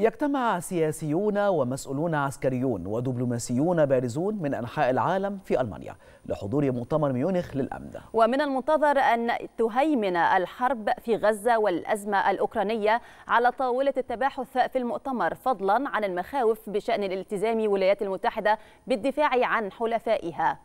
يجتمع سياسيون ومسؤولون عسكريون ودبلوماسيون بارزون من أنحاء العالم في ألمانيا لحضور مؤتمر ميونخ للأمن ومن المنتظر أن تهيمن الحرب في غزة والأزمة الأوكرانية على طاولة التباحث في المؤتمر فضلا عن المخاوف بشأن الالتزام الولايات المتحدة بالدفاع عن حلفائها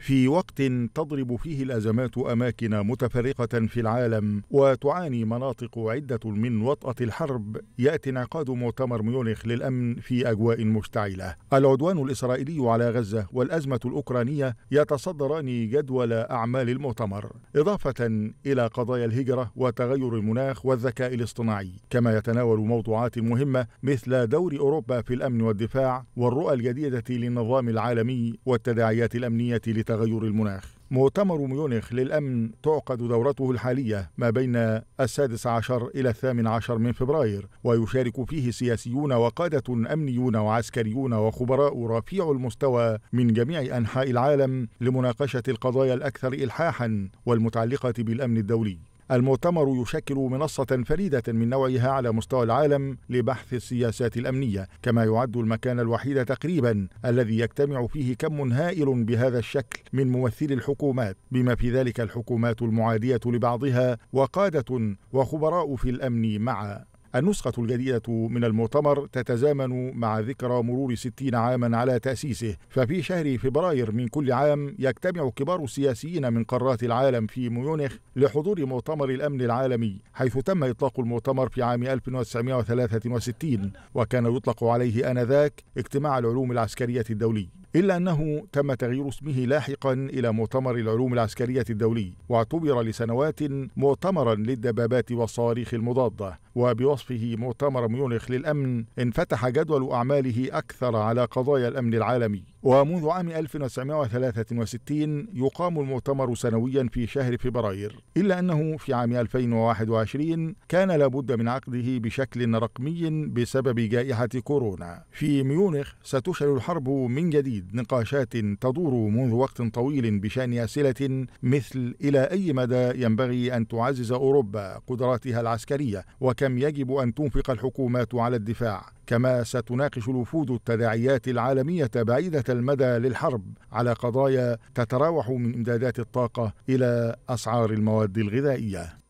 في وقت تضرب فيه الازمات اماكن متفرقه في العالم وتعاني مناطق عده من وطاه الحرب ياتي انعقاد مؤتمر ميونخ للامن في اجواء مشتعله العدوان الاسرائيلي على غزه والازمه الاوكرانيه يتصدران جدول اعمال المؤتمر اضافه الى قضايا الهجره وتغير المناخ والذكاء الاصطناعي كما يتناول موضوعات مهمه مثل دور اوروبا في الامن والدفاع والرؤى الجديده للنظام العالمي والتداعيات الامنيه لت تغير المناخ مؤتمر ميونخ للأمن تعقد دورته الحالية ما بين السادس عشر إلى الثامن عشر من فبراير ويشارك فيه سياسيون وقادة أمنيون وعسكريون وخبراء رفيع المستوى من جميع أنحاء العالم لمناقشة القضايا الأكثر إلحاحا والمتعلقة بالأمن الدولي المؤتمر يشكل منصة فريدة من نوعها على مستوى العالم لبحث السياسات الأمنية كما يعد المكان الوحيد تقريبا الذي يجتمع فيه كم هائل بهذا الشكل من ممثلي الحكومات بما في ذلك الحكومات المعادية لبعضها وقادة وخبراء في الأمن معا النسخة الجديدة من المؤتمر تتزامن مع ذكرى مرور 60 عاما على تأسيسه ففي شهر فبراير من كل عام يجتمع كبار السياسيين من قارات العالم في ميونخ لحضور مؤتمر الأمن العالمي حيث تم إطلاق المؤتمر في عام 1963 وكان يطلق عليه آنذاك اجتماع العلوم العسكرية الدولي إلا أنه تم تغيير اسمه لاحقا إلى مؤتمر العلوم العسكرية الدولي واعتبر لسنوات مؤتمرا للدبابات والصواريخ المضادة وبوصفه مؤتمر ميونخ للأمن انفتح جدول أعماله أكثر على قضايا الأمن العالمي ومنذ عام 1963 يقام المؤتمر سنويا في شهر فبراير إلا أنه في عام 2021 كان لابد من عقده بشكل رقمي بسبب جائحة كورونا في ميونخ ستشعل الحرب من جديد نقاشات تدور منذ وقت طويل بشأن أسئلة مثل إلى أي مدى ينبغي أن تعزز أوروبا قدراتها العسكرية وكم يجب أن تنفق الحكومات على الدفاع كما ستناقش الوفود التداعيات العالمية بعيدة المدى للحرب على قضايا تتراوح من امدادات الطاقه الى اسعار المواد الغذائيه